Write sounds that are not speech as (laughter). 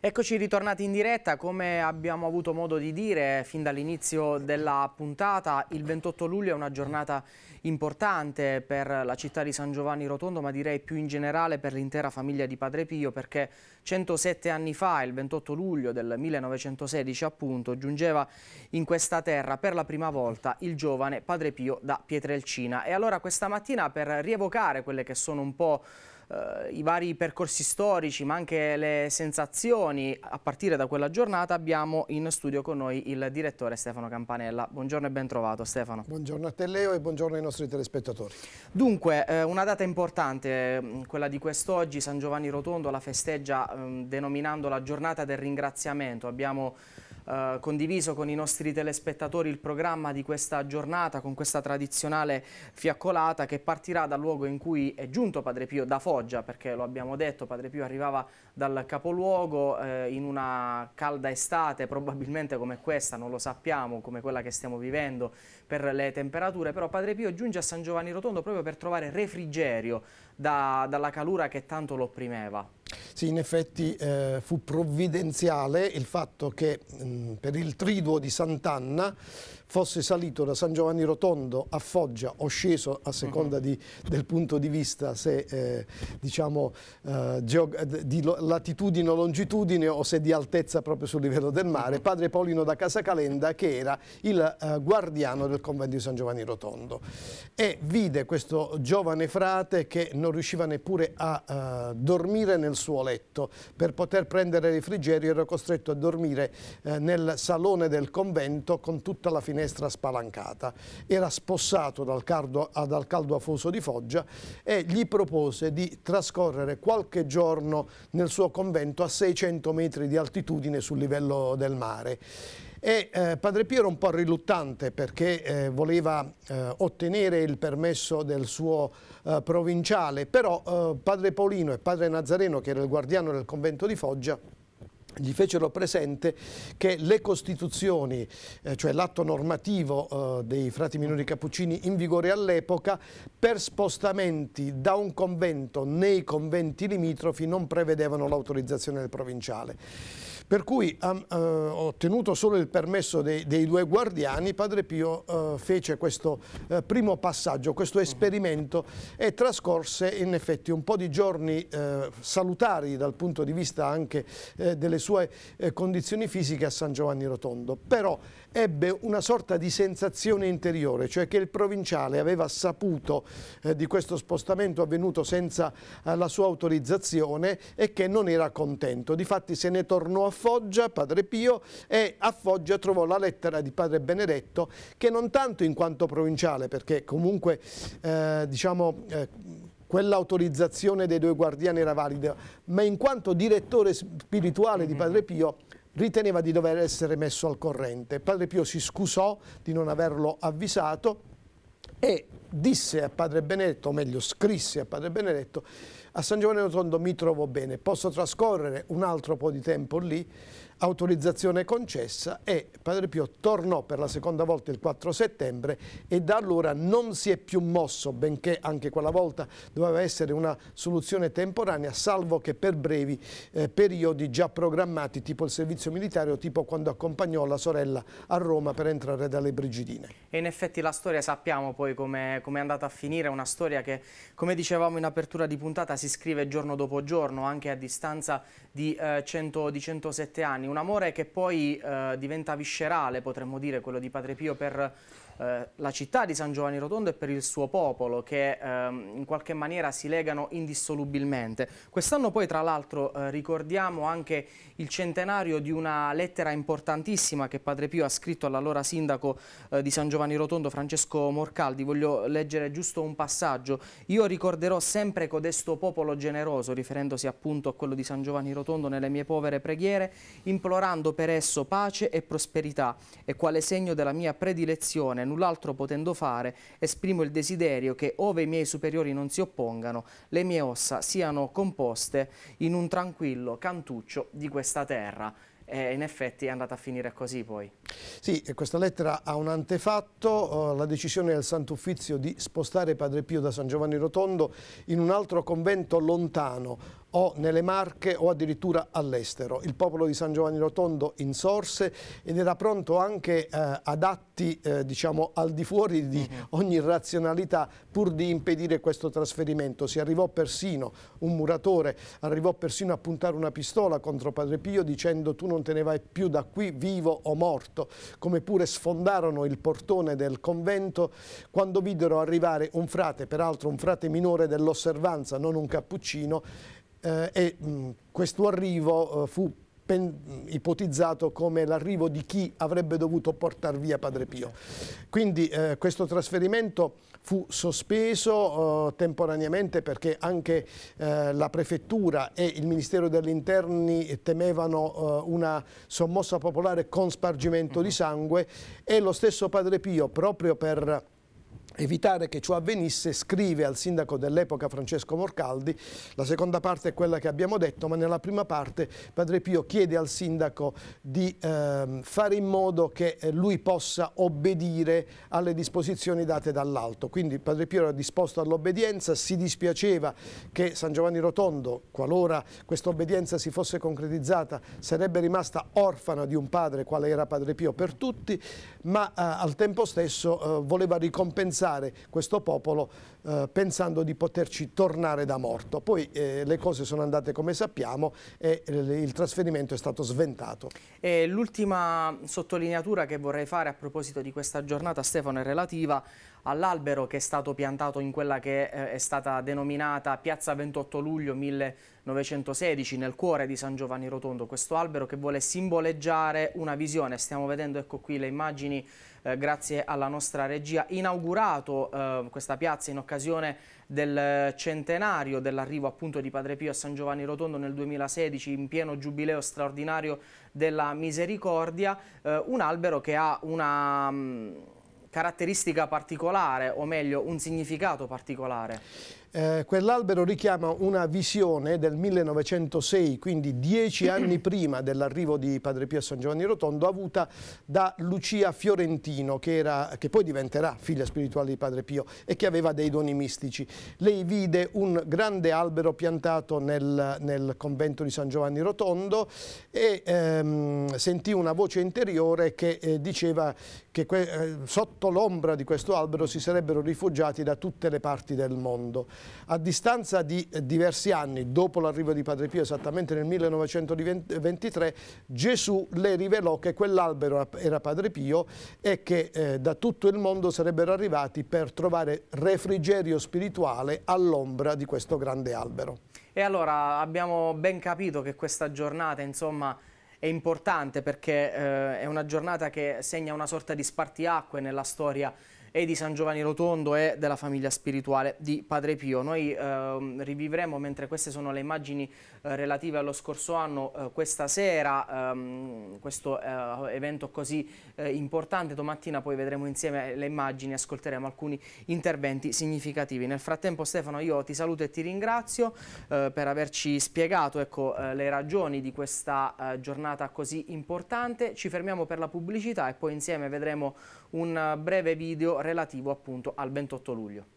Eccoci ritornati in diretta, come abbiamo avuto modo di dire fin dall'inizio della puntata, il 28 luglio è una giornata importante per la città di San Giovanni Rotondo, ma direi più in generale per l'intera famiglia di Padre Pio, perché 107 anni fa, il 28 luglio del 1916 appunto, giungeva in questa terra per la prima volta il giovane Padre Pio da Pietrelcina. E allora questa mattina per rievocare quelle che sono un po' eh, i vari percorsi storici ma anche le sensazioni a partire da quella giornata abbiamo in studio con noi il direttore Stefano Campanella. Buongiorno e ben trovato Stefano. Buongiorno a te Leo e buongiorno ai nostri telespettatori. Dunque eh, una data importante mm, quella di quest'oggi San Giovanni Rotondo la festeggia eh, mm, denominando la giornata del ringraziamento. Abbiamo eh, condiviso con i nostri telespettatori il programma di questa giornata con questa tradizionale fiaccolata che partirà dal luogo in cui è giunto Padre Pio da Foggia perché lo abbiamo detto Padre Pio arrivava dal capoluogo eh, in una calda estate probabilmente come questa non lo sappiamo come quella che stiamo vivendo per le temperature però Padre Pio giunge a San Giovanni Rotondo proprio per trovare refrigerio da, dalla calura che tanto lo opprimeva. Sì, in effetti eh, fu provvidenziale il fatto che mh, mm, per il triduo di Sant'Anna fosse salito da San Giovanni Rotondo a Foggia o sceso a seconda mhm. di, del punto di vista se eh, diciamo eh, di latitudine o longitudine o se di altezza proprio sul livello del mare, mhm. padre Paolino da Casacalenda che era il eh, guardiano del convento di San Giovanni Rotondo e vide questo giovane frate che non riusciva neppure a eh, dormire nel suo letto per poter prendere refrigerio era costretto a dormire eh, nel salone del convento con tutta la finanza finestra spalancata. Era spossato dal caldo, ah, dal caldo afoso di Foggia e gli propose di trascorrere qualche giorno nel suo convento a 600 metri di altitudine sul livello del mare. E, eh, padre Pio era un po' riluttante perché eh, voleva eh, ottenere il permesso del suo eh, provinciale, però eh, padre Paolino e padre Nazareno, che era il guardiano del convento di Foggia, gli fecero presente che le costituzioni, eh, cioè l'atto normativo eh, dei frati minori cappuccini in vigore all'epoca, per spostamenti da un convento nei conventi limitrofi non prevedevano l'autorizzazione del provinciale. Per cui um, uh, ottenuto solo il permesso dei, dei due guardiani, Padre Pio uh, fece questo uh, primo passaggio, questo esperimento e trascorse in effetti un po' di giorni salutari dal punto di vista anche delle sue condizioni fisiche a San Giovanni Rotondo. Però ebbe una sorta di sensazione interiore, cioè che il provinciale aveva saputo di questo spostamento avvenuto senza la sua autorizzazione e che non era contento. Difatti se ne tornò a Foggia, padre Pio, e a Foggia trovò la lettera di padre Benedetto che non tanto in quanto provinciale, perché comunque eh, diciamo... Eh, quell'autorizzazione dei due guardiani era valida, ma in quanto direttore spirituale di mhm. Padre Pio riteneva di dover essere messo al corrente. Padre Pio si scusò di non averlo avvisato e disse a Padre Benedetto, o meglio scrisse a Padre Benedetto, a San Giovanni Rotondo mi trovo bene, posso trascorrere un altro po' di tempo lì autorizzazione concessa e Padre Pio tornò per la seconda volta il 4 settembre e da allora non si è più mosso, benché anche quella volta doveva essere una soluzione temporanea, salvo che per brevi eh, periodi già programmati, tipo il servizio militare o tipo quando accompagnò la sorella a Roma per entrare dalle Brigidine. E in effetti la storia sappiamo poi come com è andata a finire, una storia che come dicevamo in apertura di puntata si scrive giorno dopo giorno, anche a distanza di, eh, 100, di 107 anni, un amore che poi eh, diventa viscerale, potremmo dire, quello di Padre Pio per eh, la città di San Giovanni Rotondo e per il suo popolo, che ehm, in qualche maniera si legano indissolubilmente. Quest'anno poi, tra l'altro, eh, ricordiamo anche il centenario di una lettera importantissima che Padre Pio ha scritto all'allora sindaco eh, di San Giovanni Rotondo, Francesco Morcaldi. Voglio leggere giusto un passaggio. Io ricorderò sempre codesto popolo generoso, riferendosi appunto a quello di San Giovanni Rotondo nelle mie povere preghiere, in implorando per esso pace e prosperità e quale segno della mia predilezione, null'altro potendo fare, esprimo il desiderio che, ove i miei superiori non si oppongano, le mie ossa siano composte in un tranquillo cantuccio di questa terra. E in effetti è andata a finire così poi. Sì, questa lettera ha un antefatto, eh, la decisione del Sant'Uffizio di spostare Padre Pio da San Giovanni Rotondo in un altro convento lontano, o nelle Marche o addirittura all'estero. Il popolo di San Giovanni Rotondo insorse ed era pronto anche eh, ad atti eh, diciamo, al di fuori di mhm. ogni razionalità pur di impedire questo trasferimento. Si arrivò persino, un muratore arrivò persino a puntare una pistola contro Padre Pio dicendo tu non te ne vai più da qui vivo o morto fatto, come pure sfondarono il portone del convento quando videro arrivare un frate, peraltro un frate minore dell'osservanza, non un cappuccino, eh, e mh, mm, questo arrivo eh, fu ipotizzato come l'arrivo di chi avrebbe dovuto portare via Padre Pio. Quindi eh, questo trasferimento fu sospeso eh, temporaneamente perché anche eh, la prefettura e il Ministero degli Interni temevano eh, una sommossa popolare con spargimento mm -hmm. di mm-hmm. sangue e lo stesso Padre Pio proprio per evitare che ciò avvenisse, scrive al sindaco dell'epoca Francesco Morcaldi, la seconda parte è quella che abbiamo detto, ma nella prima parte Padre Pio chiede al sindaco di eh, fare in modo che eh, lui possa obbedire alle disposizioni date dall'alto, quindi Padre Pio era disposto all'obbedienza, si dispiaceva che San Giovanni Rotondo, qualora questa obbedienza si fosse concretizzata, sarebbe rimasta orfana di un padre quale era Padre Pio per tutti, ma eh, al tempo stesso eh, voleva ricompensare terrorizzare questo popolo eh, pensando di poterci tornare da morto. Poi eh, le cose sono andate come sappiamo e il trasferimento è stato sventato. L'ultima sottolineatura che vorrei fare a proposito di questa giornata, Stefano, è relativa all'albero che è stato piantato in quella che eh, è stata denominata Piazza 28 Luglio 1916 nel cuore di San Giovanni Rotondo, questo albero che vuole simboleggiare una visione, stiamo vedendo ecco qui le immagini eh, grazie alla nostra regia, inaugurato eh, questa piazza in occasione del centenario dell'arrivo appunto di Padre Pio a San Giovanni Rotondo nel 2016 in pieno giubileo straordinario della misericordia, eh, un albero che ha una... Mh, mm, caratteristica particolare o meglio un significato particolare? Eh, Quell'albero richiama una visione del 1906, quindi dieci (clears throat) anni prima dell'arrivo di Padre Pio a San Giovanni Rotondo, avuta da Lucia Fiorentino, che, era, che, poi diventerà figlia spirituale di Padre Pio e che aveva dei doni mistici. Lei vide un grande albero piantato nel, nel convento di San Giovanni Rotondo e ehm, sentì una voce interiore che eh, diceva che eh, sotto l'ombra di questo albero si sarebbero rifugiati da tutte le parti del mondo. A distanza di eh, diversi anni, dopo l'arrivo di Padre Pio, esattamente nel 1923, Gesù le rivelò che quell'albero era Padre Pio e che eh, da tutto il mondo sarebbero arrivati per trovare refrigerio spirituale all'ombra di questo grande albero. E allora abbiamo ben capito che questa giornata, insomma, è importante perché eh, è una giornata che segna una sorta di spartiacque nella storia e di San Giovanni Rotondo e della famiglia spirituale di Padre Pio. Noi eh, rivivremo, mentre queste sono le immagini eh, relative allo scorso anno, eh, questa sera ehm, questo eh, evento così eh, importante. Domattina poi vedremo insieme le immagini ascolteremo alcuni interventi significativi. Nel frattempo Stefano io ti saluto e ti ringrazio eh, per averci spiegato ecco, le ragioni di questa giornata così importante. Ci fermiamo per la pubblicità e poi insieme vedremo un breve video relativo appunto al 28 luglio.